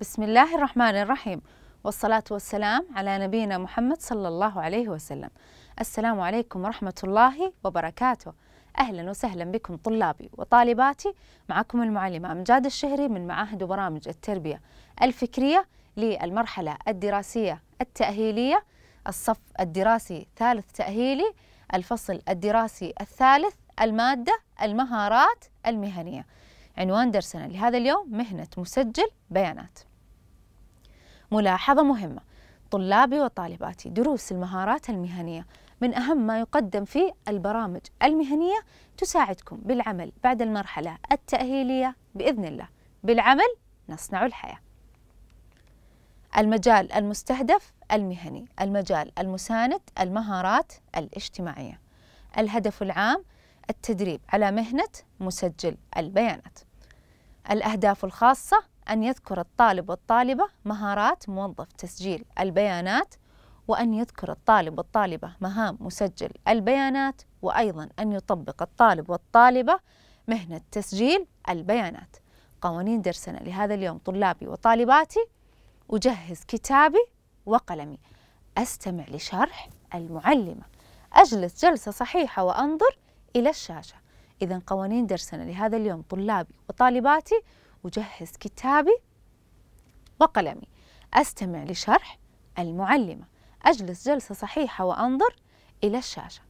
بسم الله الرحمن الرحيم والصلاة والسلام على نبينا محمد صلى الله عليه وسلم السلام عليكم ورحمة الله وبركاته أهلا وسهلا بكم طلابي وطالباتي معكم المعلمة أمجاد الشهري من معاهد وبرامج التربية الفكرية للمرحلة الدراسية التأهيلية الصف الدراسي ثالث تأهيلي الفصل الدراسي الثالث المادة المهارات المهنية عنوان درسنا لهذا اليوم مهنة مسجل بيانات ملاحظة مهمة طلابي وطالباتي دروس المهارات المهنية من أهم ما يقدم في البرامج المهنية تساعدكم بالعمل بعد المرحلة التأهيلية بإذن الله بالعمل نصنع الحياة المجال المستهدف المهني المجال المساند المهارات الاجتماعية الهدف العام التدريب على مهنة مسجل البيانات الأهداف الخاصة أن يذكر الطالب والطالبة مهارات موظف تسجيل البيانات وأن يذكر الطالب والطالبة مهام مسجل البيانات وأيضا أن يطبق الطالب والطالبة مهنة تسجيل البيانات قوانين درسنا لهذا اليوم طلابي وطالباتي أجهز كتابي وقلمي أستمع لشرح المعلمة أجلس جلسة صحيحة وأنظر إلى الشاشة إذا قوانين درسنا لهذا اليوم طلابي وطالباتي أجهز كتابي وقلمي أستمع لشرح المعلمة أجلس جلسة صحيحة وأنظر إلى الشاشة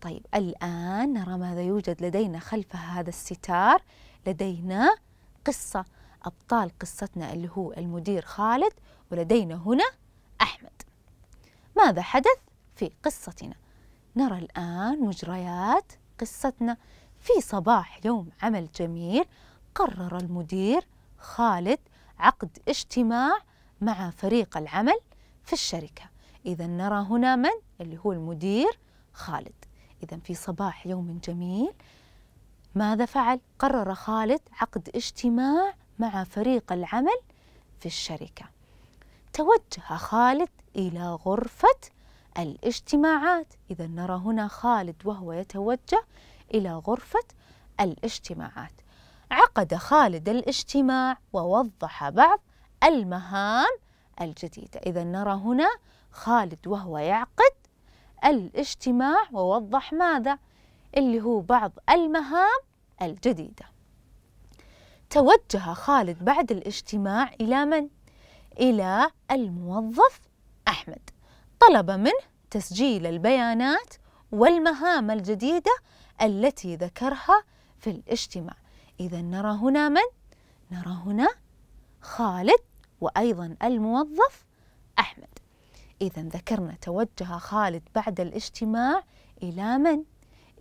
طيب الآن نرى ماذا يوجد لدينا خلف هذا الستار لدينا قصة أبطال قصتنا اللي هو المدير خالد ولدينا هنا أحمد ماذا حدث في قصتنا نرى الآن مجريات قصتنا في صباح يوم عمل جميل قرر المدير خالد عقد اجتماع مع فريق العمل في الشركة إذا نرى هنا من؟ اللي هو المدير خالد إذا في صباح يوم جميل ماذا فعل؟ قرر خالد عقد اجتماع مع فريق العمل في الشركة توجه خالد إلى غرفة الاجتماعات إذا نرى هنا خالد وهو يتوجه إلى غرفة الاجتماعات عقد خالد الاجتماع ووضح بعض المهام الجديدة إذا نرى هنا خالد وهو يعقد الاجتماع ووضح ماذا اللي هو بعض المهام الجديدة توجه خالد بعد الاجتماع إلى من؟ إلى الموظف أحمد طلب منه تسجيل البيانات والمهام الجديدة التي ذكرها في الاجتماع إذا نرى هنا من؟ نرى هنا خالد وأيضا الموظف أحمد إذا ذكرنا توجه خالد بعد الاجتماع إلى من؟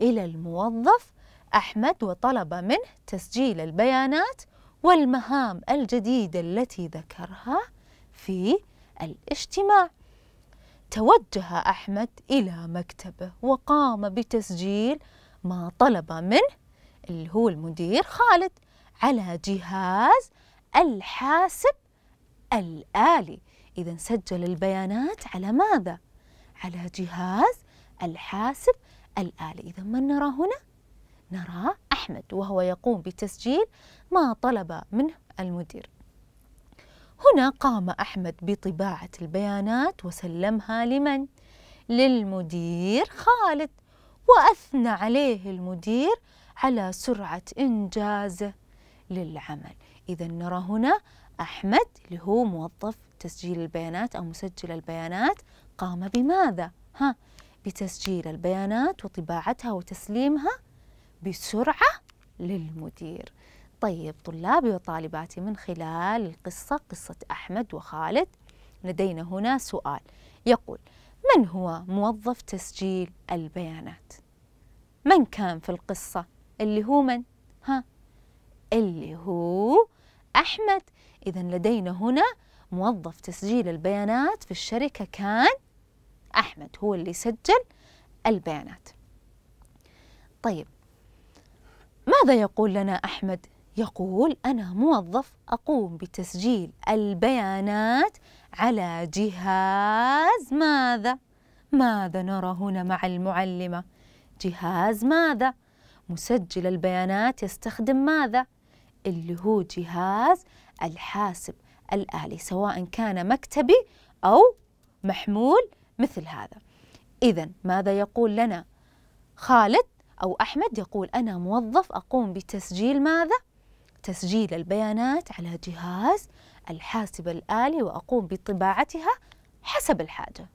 إلى الموظف أحمد وطلب منه تسجيل البيانات والمهام الجديدة التي ذكرها في الاجتماع توجه أحمد إلى مكتبه وقام بتسجيل ما طلب منه اللي هو المدير خالد على جهاز الحاسب الآلي إذا سجل البيانات على ماذا؟ على جهاز الحاسب الآلي إذا من نرى هنا؟ نرى أحمد وهو يقوم بتسجيل ما طلب منه المدير هنا قام أحمد بطباعة البيانات وسلمها لمن؟ للمدير خالد وأثنى عليه المدير على سرعة إنجازه للعمل إذا نرى هنا أحمد اللي هو موظف تسجيل البيانات أو مسجل البيانات قام بماذا؟ ها بتسجيل البيانات وطباعتها وتسليمها بسرعة للمدير طيب طلابي وطالباتي من خلال القصة قصة أحمد وخالد لدينا هنا سؤال يقول من هو موظف تسجيل البيانات؟ من كان في القصة؟ اللي هو من؟ ها اللي هو أحمد إذا لدينا هنا موظف تسجيل البيانات في الشركة كان أحمد هو اللي سجل البيانات طيب ماذا يقول لنا أحمد؟ يقول أنا موظف أقوم بتسجيل البيانات على جهاز ماذا؟ ماذا نرى هنا مع المعلمة؟ جهاز ماذا؟ مسجل البيانات يستخدم ماذا؟ اللي هو جهاز الحاسب الآلي سواء كان مكتبي أو محمول مثل هذا إذا ماذا يقول لنا خالد أو أحمد يقول أنا موظف أقوم بتسجيل ماذا؟ تسجيل البيانات على جهاز الحاسب الآلي وأقوم بطباعتها حسب الحاجة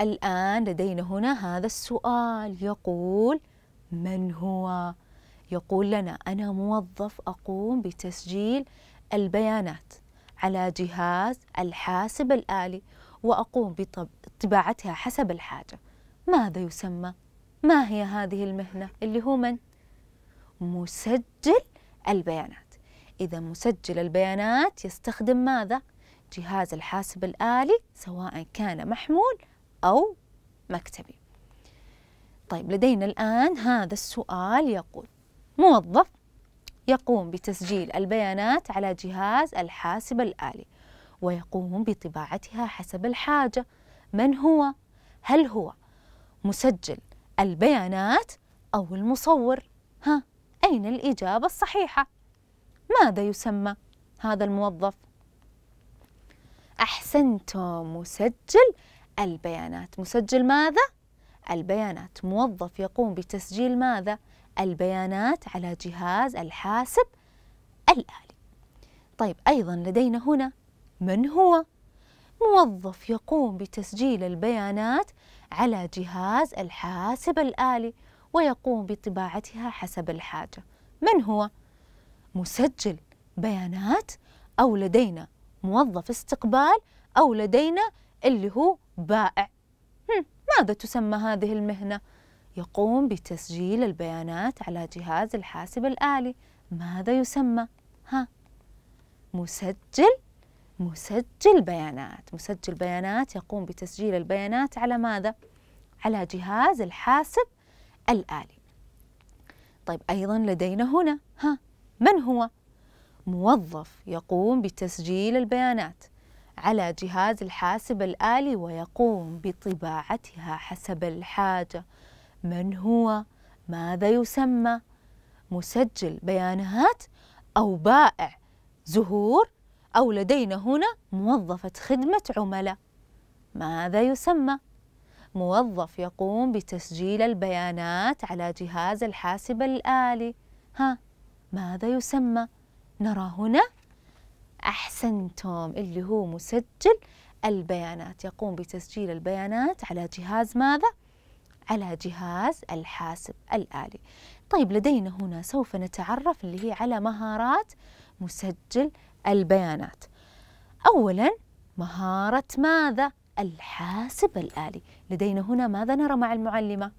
الآن لدينا هنا هذا السؤال يقول من هو؟ يقول لنا أنا موظف أقوم بتسجيل البيانات على جهاز الحاسب الآلي وأقوم بطباعتها حسب الحاجة ماذا يسمى؟ ما هي هذه المهنة اللي هو من؟ مسجل البيانات إذا مسجل البيانات يستخدم ماذا؟ جهاز الحاسب الآلي سواء كان محمول أو مكتبي طيب لدينا الآن هذا السؤال يقول موظف يقوم بتسجيل البيانات على جهاز الحاسب الآلي ويقوم بطباعتها حسب الحاجة من هو؟ هل هو مسجل البيانات أو المصور؟ ها أين الإجابة الصحيحة؟ ماذا يسمى هذا الموظف؟ أحسنتم مسجل البيانات مسجل ماذا؟ البيانات موظف يقوم بتسجيل ماذا؟ البيانات على جهاز الحاسب الآلي طيب أيضا لدينا هنا من هو؟ موظف يقوم بتسجيل البيانات على جهاز الحاسب الآلي ويقوم بطباعتها حسب الحاجة من هو؟ مسجل بيانات أو لدينا موظف استقبال أو لدينا اللي هو بائع ماذا تسمى هذه المهنة؟ يقوم بتسجيل البيانات على جهاز الحاسب الآلي ماذا يسمى؟ ها مسجل مسجل بيانات مسجل بيانات يقوم بتسجيل البيانات على ماذا؟ على جهاز الحاسب الآلي طيب أيضا لدينا هنا ها من هو؟ موظف يقوم بتسجيل البيانات على جهاز الحاسب الآلي ويقوم بطباعتها حسب الحاجة من هو ماذا يسمى مسجل بيانات أو بائع زهور أو لدينا هنا موظفة خدمة عملاء ماذا يسمى؟ موظف يقوم بتسجيل البيانات على جهاز الحاسب الآلي ها ماذا يسمى؟ نرى هنا أحسنتم اللي هو مسجل البيانات يقوم بتسجيل البيانات على جهاز ماذا؟ على جهاز الحاسب الآلي طيب لدينا هنا سوف نتعرف اللي هي على مهارات مسجل البيانات أولا مهارة ماذا؟ الحاسب الآلي لدينا هنا ماذا نرى مع المعلمة؟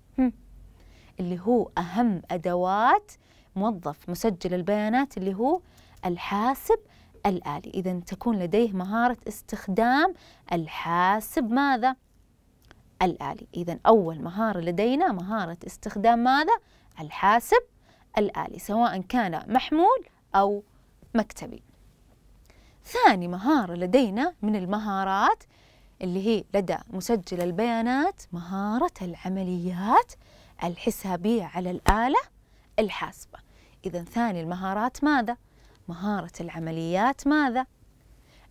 اللي هو أهم أدوات موظف مسجل البيانات اللي هو الحاسب الآلي إذا تكون لديه مهارة استخدام الحاسب ماذا؟ الآلي إذا أول مهارة لدينا مهارة استخدام ماذا؟ الحاسب الآلي سواء كان محمول أو مكتبي ثاني مهارة لدينا من المهارات اللي هي لدى مسجل البيانات مهارة العمليات الحسابية على الآلة الحاسبة إذا ثاني المهارات ماذا؟ مهارة العمليات ماذا؟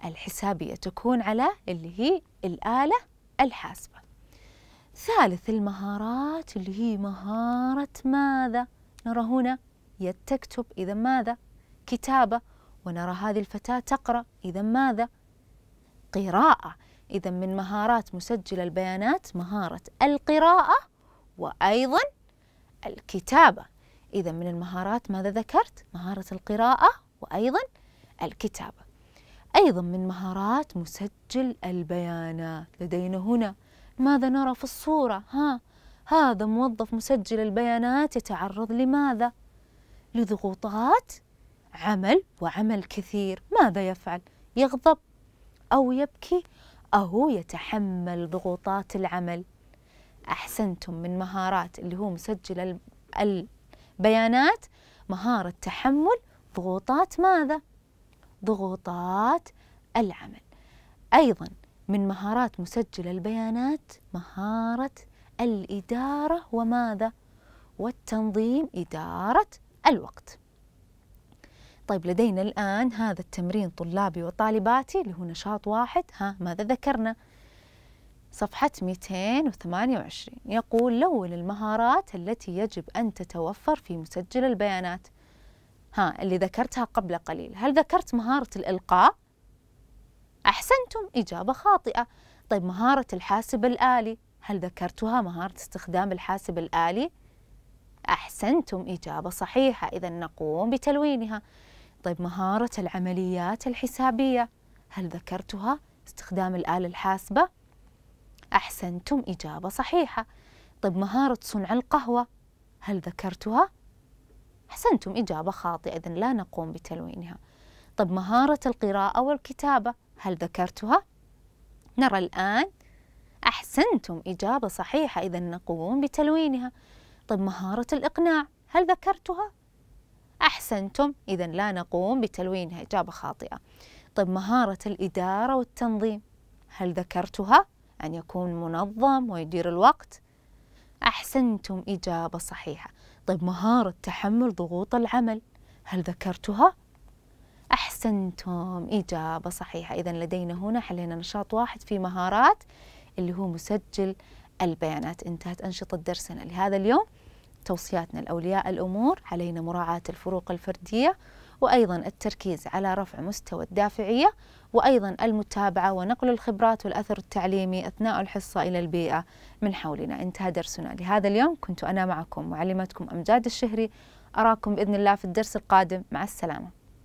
الحسابية تكون على اللي هي الآلة الحاسبة ثالث المهارات اللي هي مهارة ماذا؟ نرى هنا يد تكتب إذا ماذا؟ كتابة ونرى هذه الفتاة تقرأ إذا ماذا؟ قراءة إذا من مهارات مسجل البيانات مهارة القراءة وأيضا الكتابة إذا من المهارات ماذا ذكرت؟ مهارة القراءة وأيضا الكتابة أيضا من مهارات مسجل البيانات لدينا هنا ماذا نرى في الصورة ها هذا موظف مسجل البيانات يتعرض لماذا لضغوطات عمل وعمل كثير ماذا يفعل يغضب أو يبكي أو يتحمل ضغوطات العمل أحسنتم من مهارات اللي هو مسجل البيانات مهارة تحمل ضغوطات ماذا؟ ضغوطات العمل أيضا من مهارات مسجل البيانات مهارة الإدارة وماذا؟ والتنظيم إدارة الوقت طيب لدينا الآن هذا التمرين طلابي وطالباتي اللي هو نشاط واحد ها ماذا ذكرنا؟ صفحة 228 يقول لون المهارات التي يجب أن تتوفر في مسجل البيانات ها اللي ذكرتها قبل قليل هل ذكرت مهارة الإلقاء؟ أحسنتم إجابة خاطئة طيب مهارة الحاسب الآلي هل ذكرتها مهارة استخدام الحاسب الآلي؟ أحسنتم إجابة صحيحة إذا نقوم بتلوينها طيب مهارة العمليات الحسابية هل ذكرتها استخدام الآلة الحاسبة؟ أحسنتم إجابة صحيحة طيب مهارة صنع القهوة هل ذكرتها؟ أحسنتم إجابة خاطئة إذن لا نقوم بتلوينها طب مهارة القراءة والكتابة هل ذكرتها؟ نرى الآن أحسنتم إجابة صحيحة إذا نقوم بتلوينها طب مهارة الإقناع هل ذكرتها؟ أحسنتم إذا لا نقوم بتلوينها إجابة خاطئة طب مهارة الإدارة والتنظيم هل ذكرتها؟ أن يكون منظم ويدير الوقت أحسنتم إجابة صحيحة طيب مهارة تحمل ضغوط العمل هل ذكرتها؟ أحسنتم إجابة صحيحة إذا لدينا هنا حلينا نشاط واحد في مهارات اللي هو مسجل البيانات انتهت أنشطة درسنا لهذا اليوم توصياتنا لأولياء الأمور علينا مراعاة الفروق الفردية وأيضا التركيز على رفع مستوى الدافعية وأيضا المتابعة ونقل الخبرات والأثر التعليمي أثناء الحصة إلى البيئة من حولنا انتهى درسنا لهذا اليوم كنت أنا معكم معلمتكم أمجاد الشهري أراكم بإذن الله في الدرس القادم مع السلامة